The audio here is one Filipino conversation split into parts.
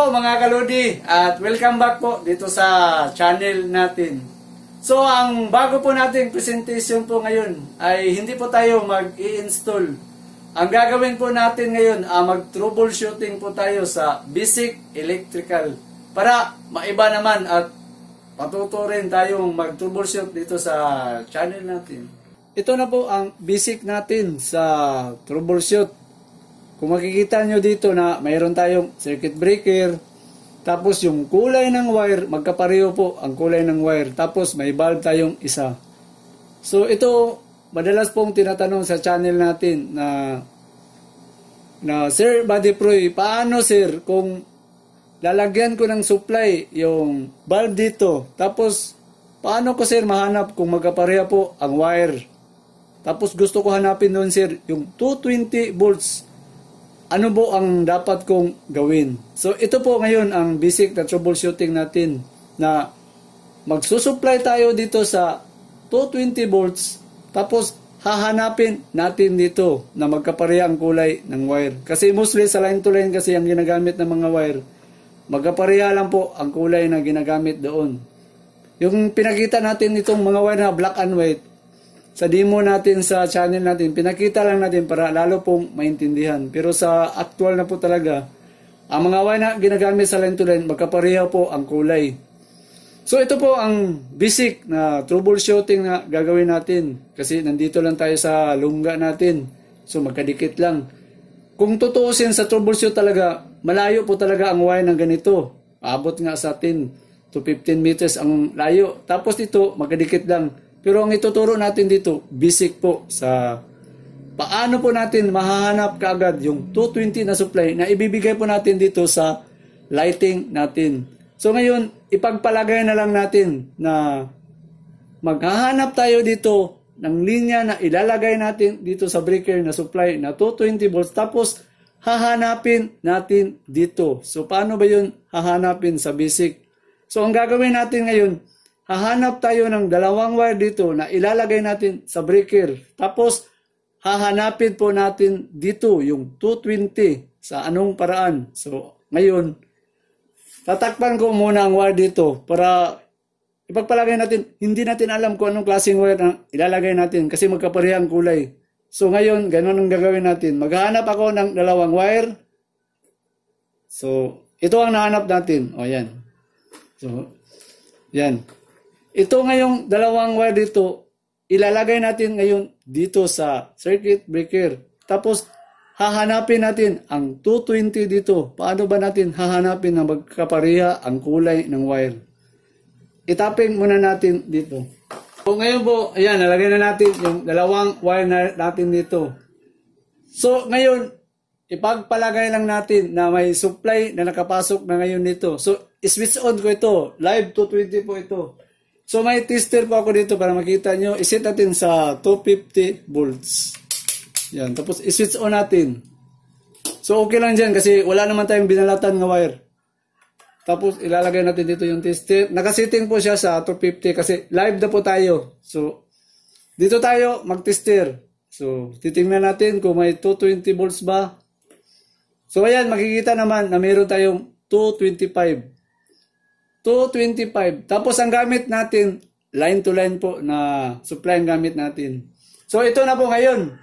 Hello mga kaludi at welcome back po dito sa channel natin. So ang bago po nating presentation po ngayon ay hindi po tayo mag-i-install. Ang gagawin po natin ngayon ay ah, mag-troubleshooting po tayo sa basic electrical para maiba naman at patuto rin tayong mag-troubleshoot dito sa channel natin. Ito na po ang basic natin sa troubleshoot kung makikita nyo dito na mayroon tayong circuit breaker, tapos yung kulay ng wire, magkapareho po ang kulay ng wire. Tapos may bulb tayong isa. So ito, madalas pong tinatanong sa channel natin na na Sir Proy, paano sir kung lalagyan ko ng supply yung bulb dito tapos paano ko sir mahanap kung magkapareha po ang wire tapos gusto ko hanapin noon sir yung 220 volts ano po ang dapat kong gawin? So ito po ngayon ang basic na troubleshooting natin na magsusupply tayo dito sa 220 volts tapos hahanapin natin dito na magkapareha ang kulay ng wire. Kasi mostly sa line to line kasi ang ginagamit ng mga wire, magkapareha lang po ang kulay na ginagamit doon. Yung pinakita natin itong mga wire na black and white, sa demo natin sa channel natin, pinakita lang natin para lalo pong maintindihan. Pero sa actual na po talaga, ang mga wine na ginagamit sa line to line, magkapareha po ang kulay. So ito po ang basic na troubleshooting na gagawin natin. Kasi nandito lang tayo sa lungga natin. So magkadikit lang. Kung tutuusin sa troubleshoot talaga, malayo po talaga ang wire ng ganito. Abot nga sa atin to 15 meters ang layo. Tapos ito, magkadikit lang pero ang ituturo natin dito, basic po sa paano po natin mahanap kaagad yung 220 na supply na ibibigay po natin dito sa lighting natin. So ngayon, ipagpalagay na lang natin na maghahanap tayo dito ng linya na ilalagay natin dito sa breaker na supply na 220 volts. Tapos, hahanapin natin dito. So, paano ba yun hahanapin sa basic? So, ang gagawin natin ngayon, hahanap tayo ng dalawang wire dito na ilalagay natin sa breaker. Tapos, hahanapin po natin dito yung 220 sa anong paraan. So, ngayon, tatakpan ko muna ang wire dito para ipagpalagay natin, hindi natin alam kung anong klaseng wire na ilalagay natin kasi magkaparehang kulay. So, ngayon, ganun ang gagawin natin. Maghahanap ako ng dalawang wire. So, ito ang nahanap natin. O, yan. So, yan. Ito ngayong dalawang wire dito, ilalagay natin ngayon dito sa circuit breaker. Tapos hahanapin natin ang 220 dito. Paano ba natin hahanapin na magkapareha ang kulay ng wire? Itapping muna natin dito. So ngayon po, ayan, nalagay na natin yung dalawang wire na natin dito. So ngayon, ipagpalagay lang natin na may supply na nakapasok na ngayon dito. So, switch on ko ito. Live 220 po ito. So may tester po ako dito para makita nyo. Isit natin sa 250 volts. Yan. Tapos iswitch on natin. So okay lang dyan kasi wala naman tayong binalatan ng wire. Tapos ilalagay natin dito yung tester. Nakasitting po siya sa 250 kasi live na po tayo. So dito tayo mag-tester. So titingnan natin kung may 220 volts ba. So ayan makikita naman na meron tayong 225. 225. Tapos ang gamit natin, line to line po na supply ang gamit natin. So ito na po ngayon.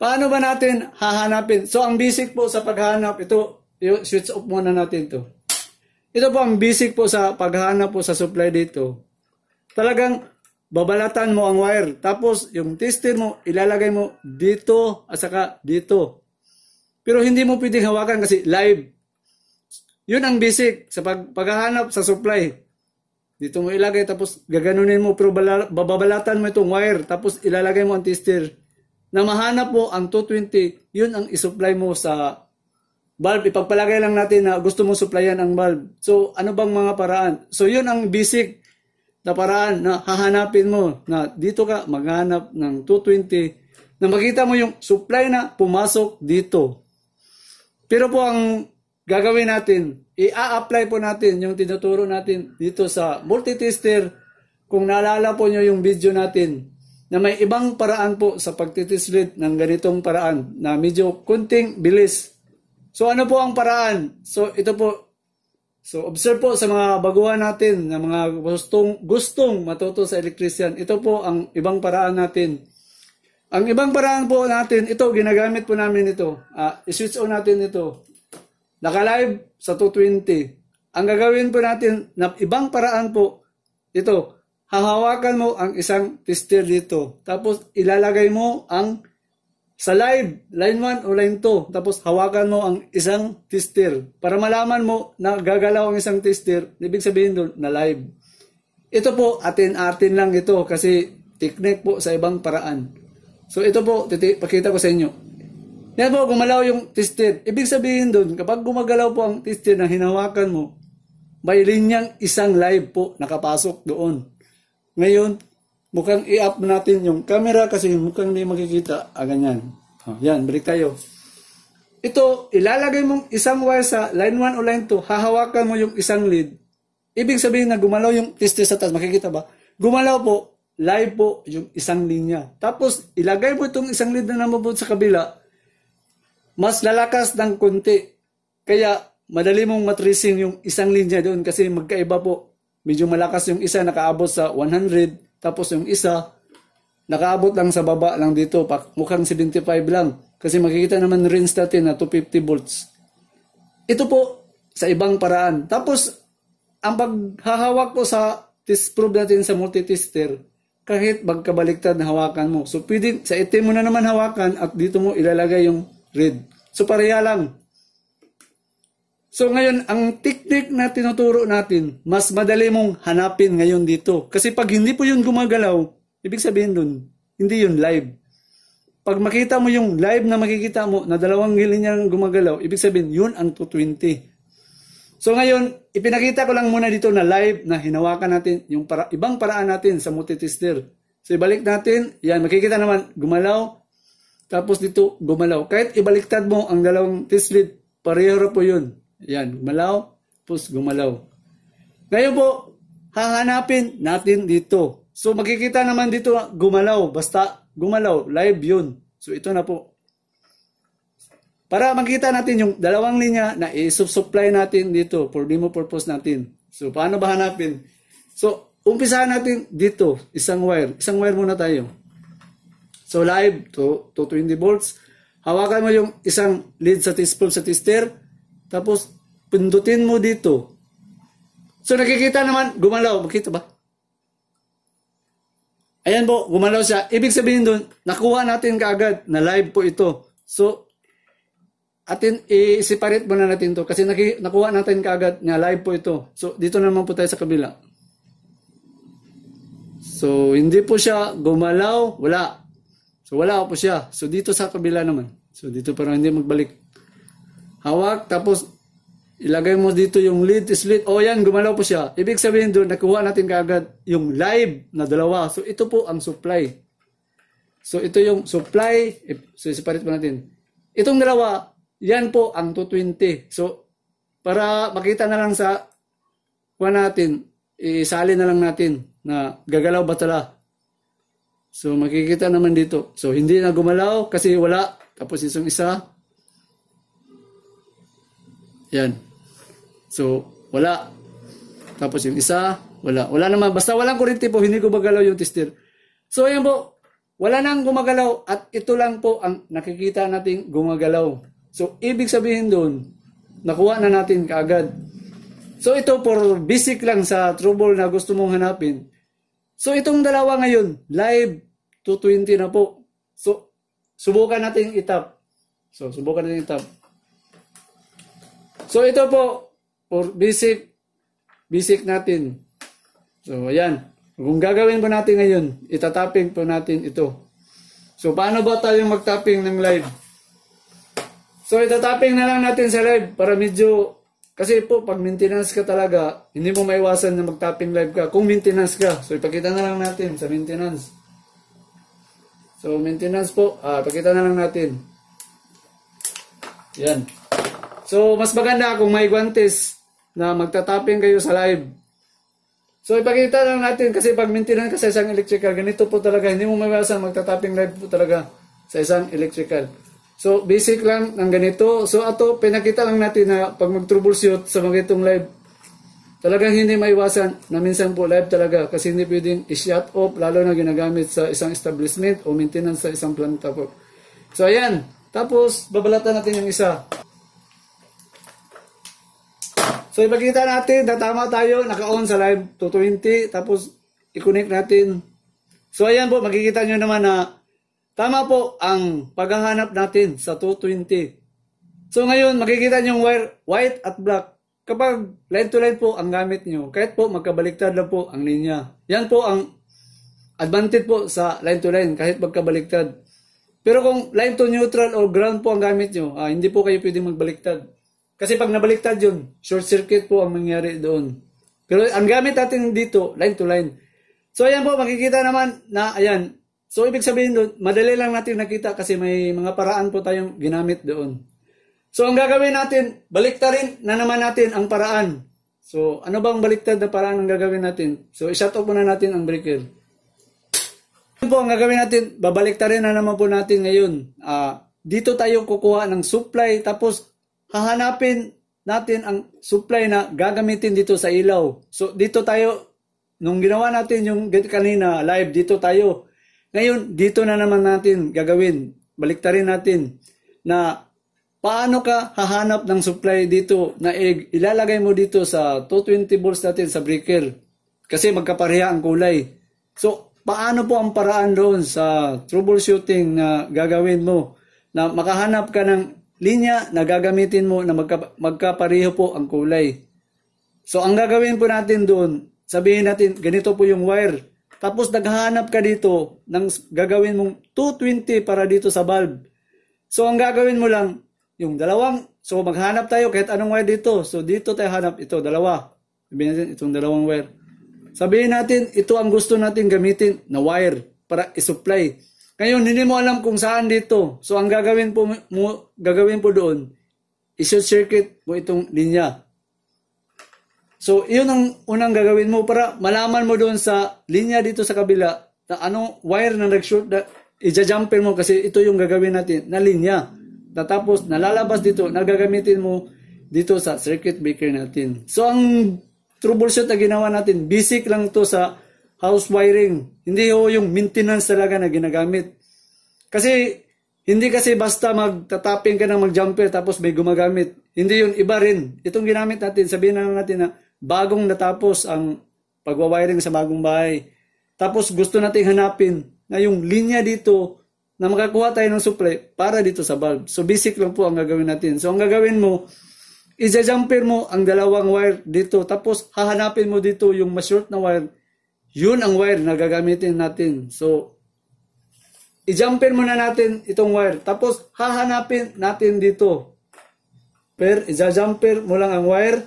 Paano ba natin hahanapin? So ang basic po sa paghanap, ito, switch off muna natin to. Ito po ang basic po sa paghahanap po sa supply dito. Talagang babalatan mo ang wire. Tapos yung tester mo, ilalagay mo dito at saka dito. Pero hindi mo pwedeng hawakan kasi live yun ang basic sa pag, paghahanap sa supply. Dito mo ilagay tapos gaganunin mo pero bababalatan mo itong wire tapos ilalagay mo ang tester na mahanap mo ang 220, yun ang isupply mo sa bulb. Ipagpalagay lang natin na gusto mong supplyan ang bulb. So, ano bang mga paraan? So, yun ang basic na paraan na hahanapin mo na dito ka maghanap ng 220 na makita mo yung supply na pumasok dito. Pero po ang gagawin natin, i-apply po natin yung tinuturo natin dito sa multitester. Kung naalala po nyo yung video natin, na may ibang paraan po sa pagtitislit ng ganitong paraan na medyo kunting bilis. So ano po ang paraan? So ito po, so observe po sa mga baguhan natin na mga gustong, gustong matuto sa electrician, ito po ang ibang paraan natin. Ang ibang paraan po natin, ito, ginagamit po namin ito. Uh, I-switch on natin ito. Naka-live sa 220. Ang gagawin po natin na ibang paraan po, ito, hahawakan mo ang isang tester dito. Tapos ilalagay mo ang sa live, line 1 o line 2. Tapos hawakan mo ang isang tester. Para malaman mo na gagalaw ang isang tester, ibig sabihin doon na live. Ito po, atin-atin lang ito kasi technique po sa ibang paraan. So ito po, titi, pakita ko sa inyo. Yan po, gumalaw yung tested. Ibig sabihin doon, kapag gumagalaw po ang tested na hinawakan mo, may linyang isang live po nakapasok doon. Ngayon, mukhang i-up natin yung camera kasi mukhang hindi makikita. Ah, ganyan. Oh, yan, balik tayo. Ito, ilalagay mong isang wire sa line 1 o line 2, hahawakan mo yung isang lead. Ibig sabihin na gumalaw yung testes sa taas. Makikita ba? Gumalaw po, live po yung isang linya. Tapos, ilagay mo itong isang lead na namabot sa kabila mas lalakas ng konti. Kaya madali mong matracing yung isang linya doon kasi magkaiba po. Medyo malakas yung isa nakaabot sa 100 tapos yung isa nakaabot lang sa baba lang dito mukhang 75 lang kasi makikita naman rin natin na 250 volts. Ito po sa ibang paraan. Tapos ang paghahawak po sa test probe natin sa multitester kahit magkabaliktad na hawakan mo. So pwede sa itim mo na naman hawakan at dito mo ilalagay yung read. So pareha lang. So ngayon, ang technique na tinuturo natin, mas madali mong hanapin ngayon dito. Kasi pag hindi po yun gumagalaw, ibig sabihin dun, hindi yun live. Pag makita mo yung live na makikita mo na dalawang linya gumagalaw, ibig sabihin yun ang 220. So ngayon, ipinakita ko lang muna dito na live na hinawakan natin yung para, ibang paraan natin sa multitester. So ibalik natin, yan makikita naman gumalaw tapos dito, gumalaw. Kahit ibaliktad mo ang dalawang test lead, pareho po yun. Yan, gumalaw, tapos gumalaw. Ngayon po, hahanapin natin dito. So makikita naman dito, gumalaw. Basta gumalaw, live yun. So ito na po. Para makita natin yung dalawang linya na i-supply natin dito for demo purpose natin. So paano ba hanapin? So umpisahan natin dito, isang wire. Isang wire muna tayo. So live to, to 20 volts. Hawakan mo yung isang lead sa test sa tester. Tapos pindutin mo dito. So nakikita naman, gumalaw. Makita ba? Ayan po, gumalaw siya. Ibig sabihin doon, nakuha natin kaagad na live po ito. So, atin, i-separate muna natin to kasi nakuha natin kaagad na live po ito. So, dito naman po tayo sa kabila. So, hindi po siya gumalaw, wala. So wala po siya. So dito sa kabila naman. So dito parang hindi magbalik. Hawak, tapos ilagay mo dito yung lead slit. O oh, yan, gumalaw po siya. Ibig sabihin doon, nakuha natin kaagad yung live na dalawa. So ito po ang supply. So ito yung supply. So separate po natin. Itong dalawa, yan po ang 220. So para makita na lang sa kuha natin, isali na lang natin na gagalaw ba tala So makikita naman dito. So hindi na gumalaw kasi wala. Tapos isang isa. Yan. So wala. Tapos yung isa, wala. Wala naman. Basta walang kurente po, hindi gumagalaw yung tester. So ayan po, wala nang gumagalaw at ito lang po ang nakikita nating gumagalaw. So ibig sabihin doon, nakuha na natin kaagad. So ito for basic lang sa trouble na gusto mong hanapin. So itong dalawa ngayon, live 220 na po. So subukan natin itap. So subukan natin itap. So ito po for basic basic natin. So ayan. Kung gagawin po natin ngayon, itatapping po natin ito. So paano ba tayo magtapping ng live? So itatapping na lang natin sa live para medyo kasi po, pag maintenance ka talaga, hindi mo maiwasan na mag-tapping live ka kung maintenance ka. So, ipakita na lang natin sa maintenance. So, maintenance po, ah, ipakita na lang natin. Yan. So, mas maganda kung may guantes na magtatapping kayo sa live. So, ipakita lang natin kasi pag maintenance ka sa isang electrical, ganito po talaga, hindi mo maiwasan magtatapping live po talaga sa isang electrical. So basic lang ang ganito. So ato pinakita lang natin na pag mag-troubleshoot sa mga itong live, talagang hindi maiwasan na minsan po live talaga kasi hindi pwedeng i-shut off lalo na ginagamit sa isang establishment o maintenance sa isang planta po. So ayan, tapos babalatan natin yung isa. So ipakita natin na tama tayo, naka-on sa live 220 tapos i-connect natin. So ayan po, makikita nyo naman na Tama po ang paghahanap natin sa 220. So ngayon, makikita niyo wire, white at black. Kapag line to line po ang gamit niyo, kahit po magkabaliktad lang po ang linya. Yan po ang advantage po sa line to line, kahit magkabaliktad. Pero kung line to neutral or ground po ang gamit niyo, ah, hindi po kayo pwedeng magbaliktad. Kasi pag nabaliktad yun, short circuit po ang mangyari doon. Pero ang gamit natin dito, line to line. So ayan po, makikita naman na ayan, So, ibig sabihin doon, madali lang natin nakita kasi may mga paraan po tayong ginamit doon. So, ang gagawin natin, baliktarin na naman natin ang paraan. So, ano bang baliktad na paraan ang gagawin natin? So, i-shut off muna natin ang breaker. Yun po ang gagawin natin, babaliktarin na naman po natin ngayon. Uh, dito tayo kukuha ng supply, tapos hahanapin natin ang supply na gagamitin dito sa ilaw. So, dito tayo, nung ginawa natin yung kanina live, dito tayo ngayon, dito na naman natin gagawin. Baliktarin natin na paano ka hahanap ng supply dito na ilalagay mo dito sa 220 volts natin sa breaker kasi magkapareha ang kulay. So, paano po ang paraan doon sa troubleshooting na gagawin mo na makahanap ka ng linya na gagamitin mo na magka, magkapareho po ang kulay. So, ang gagawin po natin doon, sabihin natin, ganito po yung wire. Tapos naghahanap ka dito ng gagawin mong 220 para dito sa valve. So ang gagawin mo lang, yung dalawang, so maghanap tayo kahit anong wire dito. So dito tayo hanap ito, dalawa. Sabihin natin itong dalawang wire. Sabihin natin, ito ang gusto natin gamitin na wire para isupply. Ngayon, hindi mo alam kung saan dito. So ang gagawin po, mo, gagawin po doon, iso circuit mo itong linya. So, yun ang unang gagawin mo para malaman mo doon sa linya dito sa kabila na anong wire na nag-shoot na ija-jumper mo kasi ito yung gagawin natin na linya. Tapos, nalalabas dito, nagagamitin mo dito sa circuit breaker natin. So, ang troubleshoot na ginawa natin, basic lang to sa house wiring. Hindi ho yung maintenance talaga na ginagamit. Kasi, hindi kasi basta magtatapping ka ng mag-jumper tapos may gumagamit. Hindi yun, iba rin. Itong ginamit natin, sabihin na lang natin na bagong natapos ang pagwawiring sa bagong bahay. Tapos gusto nating hanapin na yung linya dito na makakuha tayo ng supply para dito sa bulb. So basic lang po ang gagawin natin. So ang gagawin mo, ija-jumper mo ang dalawang wire dito. Tapos hahanapin mo dito yung mas short na wire. Yun ang wire na gagamitin natin. So i-jumper muna natin itong wire. Tapos hahanapin natin dito. Per, i-jumper mo lang ang wire.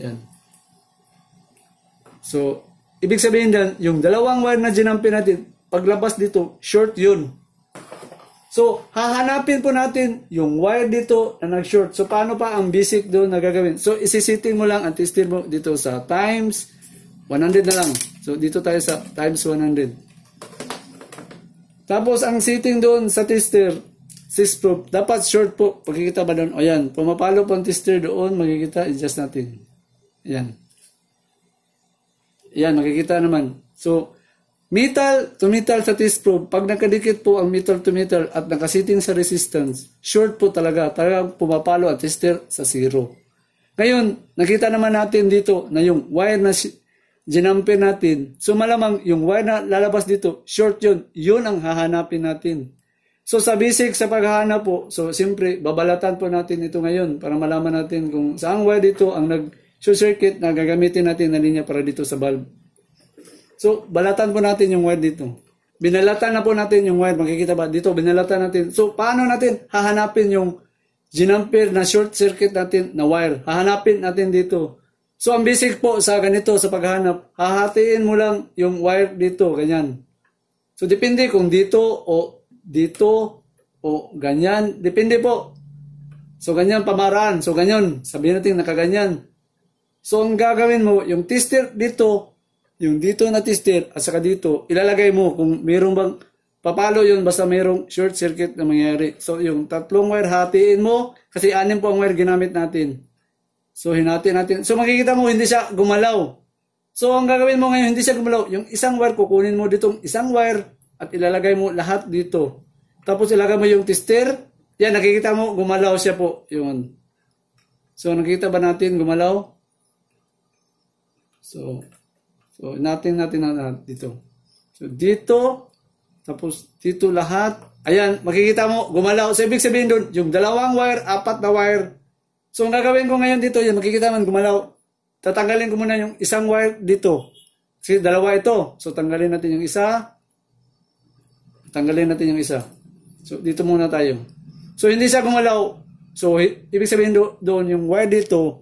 Yan. So, ibig sabihin dyan, yung dalawang wire na ginampi natin, paglabas dito, short yun. So, hahanapin po natin yung wire dito na nag-short. So, paano pa ang basic doon na gagawin? So, isisiting mo lang ang tester mo dito sa times 100 na lang. So, dito tayo sa times 100. Tapos, ang sitting doon sa tester, 6 proof. Dapat short po. Pagkikita ba doon? O yan, pumapalo po ang tester doon. Magkikita, adjust natin. Yan. Yan, makikita naman. So, metal to metal sa test probe, pag nakadikit po ang metal to metal at nakasiting sa resistance, short po talaga, talagang pumapalo ang tester sa zero. Ngayon, nakita naman natin dito na yung wire na ginampi natin, so malamang yung wire na lalabas dito, short yun, yun ang hahanapin natin. So sa basic, sa paghahanap po, so siyempre, babalatan po natin ito ngayon para malaman natin kung saang wire dito ang nag So circuit na gagamitin natin na linya para dito sa bulb. So, balatan po natin yung wire dito. Binalatan na po natin yung wire. Makikita ba? Dito, binalatan natin. So, paano natin hahanapin yung ginamper na short circuit natin na wire? Hahanapin natin dito. So, ang basic po sa ganito, sa paghanap, hahatiin mo lang yung wire dito, ganyan. So, depende kung dito o dito o ganyan. Depende po. So, ganyan pamaraan. So, ganyan. Sabihin natin nakaganyan. So, ang gagawin mo, yung tester dito, yung dito na tester, at saka dito, ilalagay mo kung mayroong bang, papalo yun, basta mayroong short circuit na mangyari. So, yung tatlong wire, hatiin mo, kasi anim po ang wire ginamit natin. So, hinati natin. So, makikita mo, hindi siya gumalaw. So, ang gagawin mo ngayon, hindi siya gumalaw. Yung isang wire, kukunin mo ditong isang wire, at ilalagay mo lahat dito. Tapos, ilagay mo yung tester. Yan, nakikita mo, gumalaw siya po. Yun. So, nakikita ba natin, gumalaw? So, so natin natin na dito. So, dito, tapos dito lahat. Ayan, makikita mo, gumalaw. So, ibig sabihin doon, yung dalawang wire, apat na wire. So, ang gagawin ko ngayon dito, yan, makikita mo, gumalaw. Tatanggalin ko muna yung isang wire dito. Kasi dalawa ito. So, tanggalin natin yung isa. Tanggalin natin yung isa. So, dito muna tayo. So, hindi siya gumalaw. So, ibig sabihin do doon yung wire dito,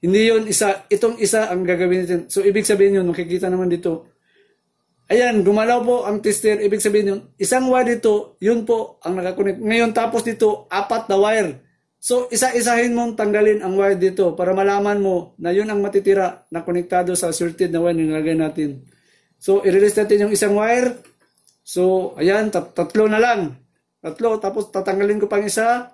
hindi yon isa, itong isa ang gagawin natin. So, ibig sabihin yun, makikita naman dito, Ayan, gumalaw po ang tester. Ibig sabihin yun, isang wire dito, yun po ang nakakonect. Ngayon, tapos dito, apat na wire. So, isa-isahin mong tanggalin ang wire dito para malaman mo na yun ang matitira na konektado sa asserted na wire na nilagay natin. So, i-release natin yung isang wire. So, ayan, tatlo na lang. Tatlo, tapos tatanggalin ko pang isa.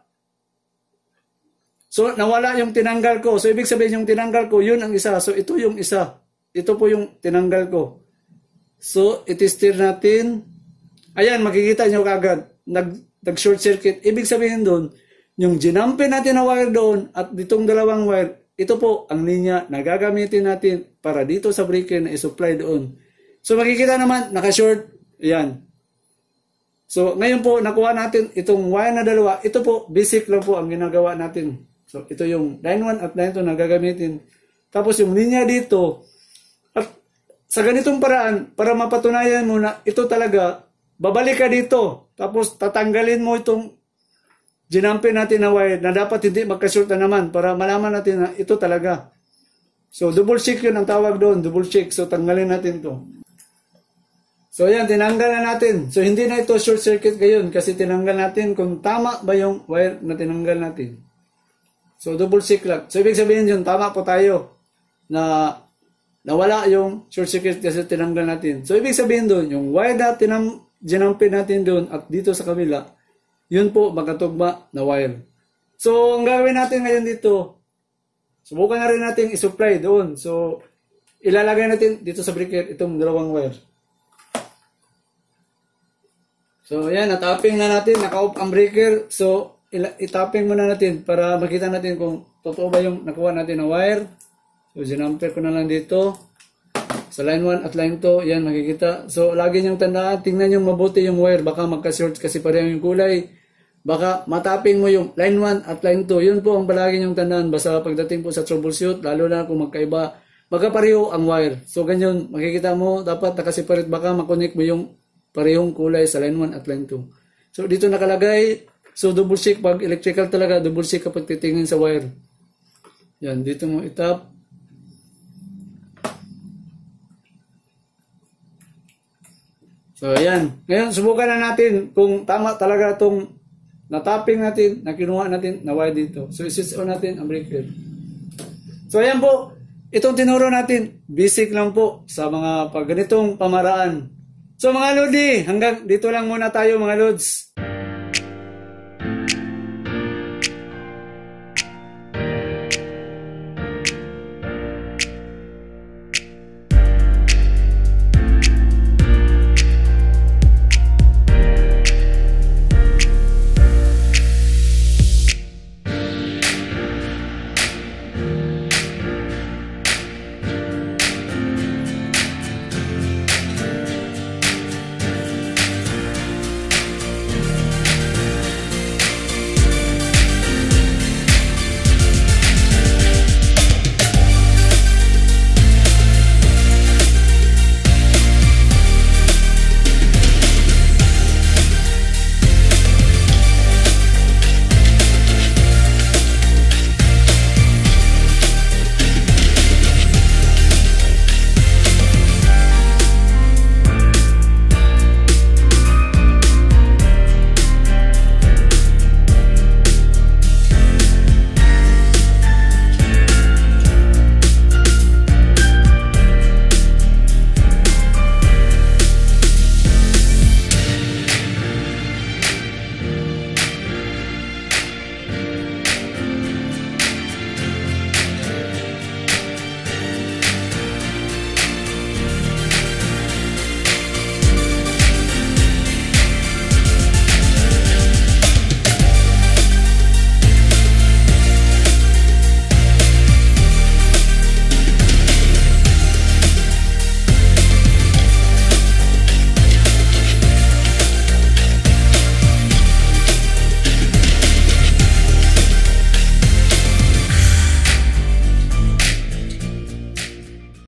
So, nawala yung tinanggal ko. So, ibig sabihin yung tinanggal ko, yun ang isa. So, ito yung isa. Ito po yung tinanggal ko. So, itistir natin. Ayan, makikita nyo kagad. Nag, nag-short circuit. Ibig sabihin doon, yung ginampin natin na wire doon at ditong dalawang wire, ito po ang linya na gagamitin natin para dito sa breaker na isupply doon. So, makikita naman, naka-short. Ayan. So, ngayon po, nakuha natin itong wire na dalawa. Ito po, basic lang po ang ginagawa natin. So, ito yung line 1 at line 2 na gagamitin. Tapos yung linya dito, at sa ganitong paraan, para mapatunayan mo na ito talaga, babalik ka dito. Tapos tatanggalin mo itong ginampin natin na wire na dapat hindi magkasulta naman para malaman natin na ito talaga. So, double check yun ang tawag doon, double check. So, tanggalin natin to. So, ayan, tinanggal na natin. So, hindi na ito short circuit ngayon kasi tinanggal natin kung tama ba yung wire na tinanggal natin. So double check So ibig sabihin yun, tama po tayo na nawala yung short circuit kasi tinanggal natin. So ibig sabihin doon, yung wire na tinam, ginampin natin doon at dito sa kabila, yun po magkatugma na wire. So ang gagawin natin ngayon dito, subukan na rin natin isupply doon. So ilalagay natin dito sa breaker itong dalawang wire. So, yan, natapping na natin, naka-off ang breaker. So, itapping muna natin para makita natin kung totoo ba yung nakuha natin na wire. So, sinamper ko na lang dito. Sa line 1 at line 2, yan makikita. So, lagi niyong tandaan, tingnan niyo mabuti yung wire. Baka magka-short kasi pareho yung kulay. Baka matapping mo yung line 1 at line 2. Yun po ang palagi niyong tandaan. Basta pagdating po sa troubleshoot, lalo na kung magkaiba, magkapareho ang wire. So, ganyan, makikita mo, dapat nakaseparate. Baka makonek mo yung parehong kulay sa line 1 at line 2. So, dito nakalagay, So double check pag electrical talaga, double check kapag titingin sa wire. Yan, dito mo itap. So yan. Ngayon subukan na natin kung tama talaga itong na-tapping natin, na kinuha natin, na wire dito. So i-switch on natin ang breaker. So ayan po, itong tinuro natin, basic lang po sa mga pag ganitong pamaraan. So mga Lodi, hanggang dito lang muna tayo mga Lods.